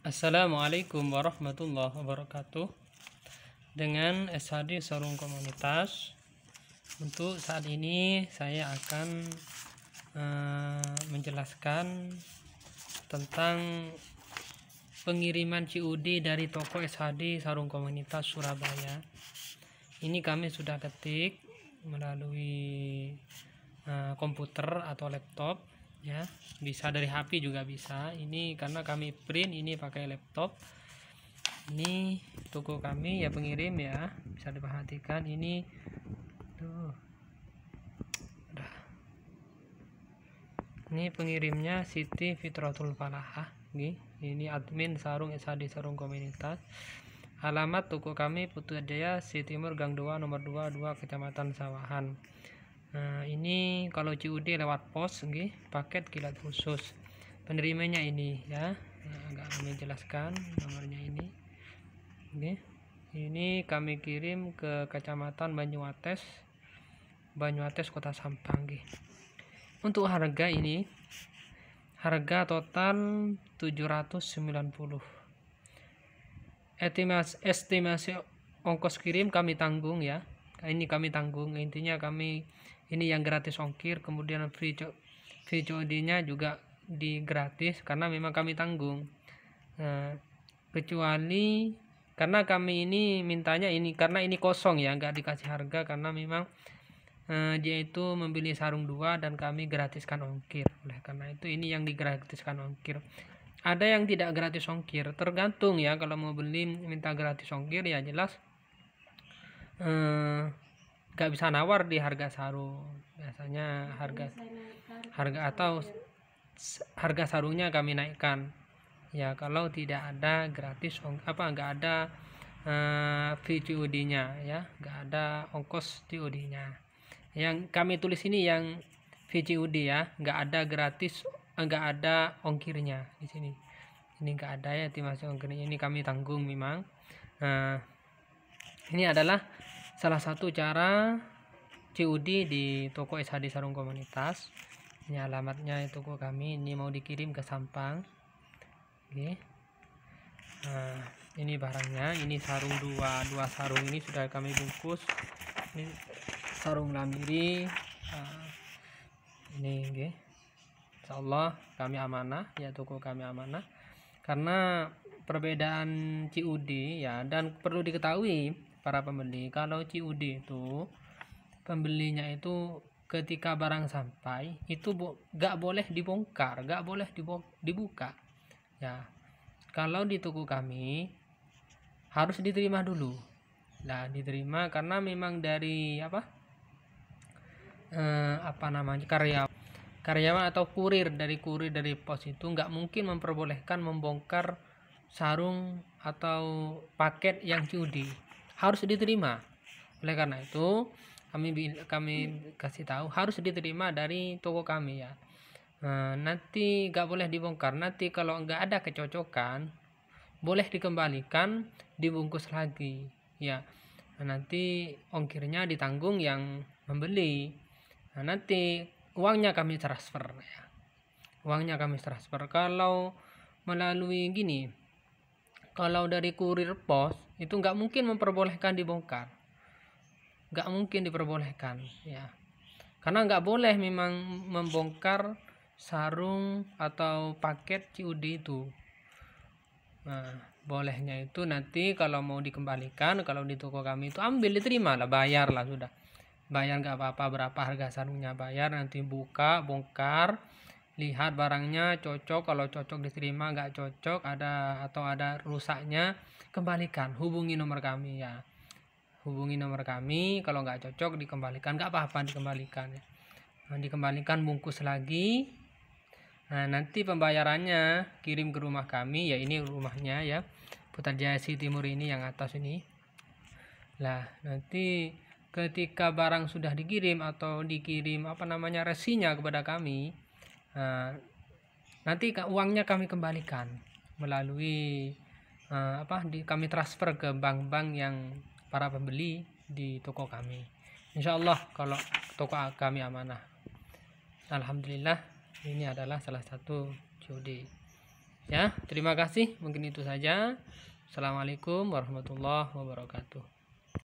Assalamualaikum warahmatullahi wabarakatuh Dengan SHD Sarung Komunitas Untuk saat ini saya akan uh, menjelaskan tentang pengiriman COD dari toko SHD Sarung Komunitas Surabaya Ini kami sudah ketik melalui uh, komputer atau laptop ya bisa dari HP juga bisa ini karena kami print ini pakai laptop ini toko kami ya pengirim ya bisa diperhatikan ini tuh ini pengirimnya Siti Fitratul Falaha ini admin sarung SHD sarung komunitas alamat toko kami Putu Jaya City Timur Gang 2 nomor 22 Kecamatan Sawahan nah ini kalau COD lewat pos okay, paket kilat khusus penerimanya ini ya nah, agak kami jelaskan nomornya ini okay. ini kami kirim ke kecamatan Banyuates Banyuates kota Sampang okay. untuk harga ini harga total 790 estimasi, estimasi ongkos kirim kami tanggung ya ini kami tanggung intinya kami ini yang gratis ongkir kemudian free co COD nya juga di gratis karena memang kami tanggung nah, kecuali karena kami ini mintanya ini karena ini kosong ya nggak dikasih harga karena memang eh, dia itu membeli sarung dua dan kami gratiskan ongkir oleh karena itu ini yang digratiskan ongkir ada yang tidak gratis ongkir tergantung ya kalau mau beli minta gratis ongkir ya jelas eh, nggak bisa nawar di harga sarung biasanya harga harga atau harga sarungnya kami naikkan ya kalau tidak ada gratis apa nggak ada uh, eh, fee nya ya nggak ada ongkos COD-nya yang kami tulis ini yang fee COD ya nggak ada gratis eh, nggak ada ongkirnya di sini ini nggak ada ya timasi ongkirnya ini kami tanggung memang uh, ini adalah salah satu cara COD di toko SHD Sarung Komunitas ini alamatnya toko kami ini mau dikirim ke Sampang oke nah ini barangnya ini sarung dua dua sarung ini sudah kami bungkus ini sarung lamiri nah, ini oke Insya Allah kami amanah ya toko kami amanah karena perbedaan COD ya dan perlu diketahui para pembeli kalau COD itu pembelinya itu ketika barang sampai itu bo gak boleh dibongkar gak boleh dibuka ya kalau di toko kami harus diterima dulu nah diterima karena memang dari apa eh, apa namanya karyawan karyawan atau kurir dari kurir dari pos itu nggak mungkin memperbolehkan membongkar sarung atau paket yang judi harus diterima oleh karena itu kami kami kasih tahu harus diterima dari toko kami ya nah, nanti nggak boleh dibongkar nanti kalau nggak ada kecocokan boleh dikembalikan dibungkus lagi ya nah, nanti ongkirnya ditanggung yang membeli nah, nanti uangnya kami transfer ya uangnya kami transfer kalau melalui gini kalau dari kurir pos itu nggak mungkin memperbolehkan dibongkar nggak mungkin diperbolehkan ya karena nggak boleh memang membongkar sarung atau paket CUD itu nah bolehnya itu nanti kalau mau dikembalikan kalau di toko kami itu ambil diterima lah bayar lah sudah bayar nggak apa-apa berapa harga sarungnya bayar nanti buka bongkar lihat barangnya cocok kalau cocok diterima nggak cocok ada atau ada rusaknya kembalikan hubungi nomor kami ya hubungi nomor kami kalau nggak cocok dikembalikan nggak apa-apa dikembalikan ya nah, dikembalikan bungkus lagi nah nanti pembayarannya kirim ke rumah kami ya ini rumahnya ya putar jaya si timur ini yang atas ini lah nanti ketika barang sudah dikirim atau dikirim apa namanya resinya kepada kami uh, nanti uangnya kami kembalikan melalui uh, apa di, kami transfer ke bank-bank yang para pembeli di toko kami Insya Allah kalau toko kami amanah Alhamdulillah ini adalah salah satu judi ya terima kasih mungkin itu saja Assalamualaikum warahmatullahi wabarakatuh